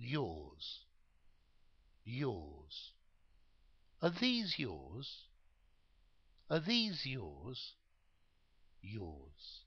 yours, yours. Are these yours? Are these yours? Yours.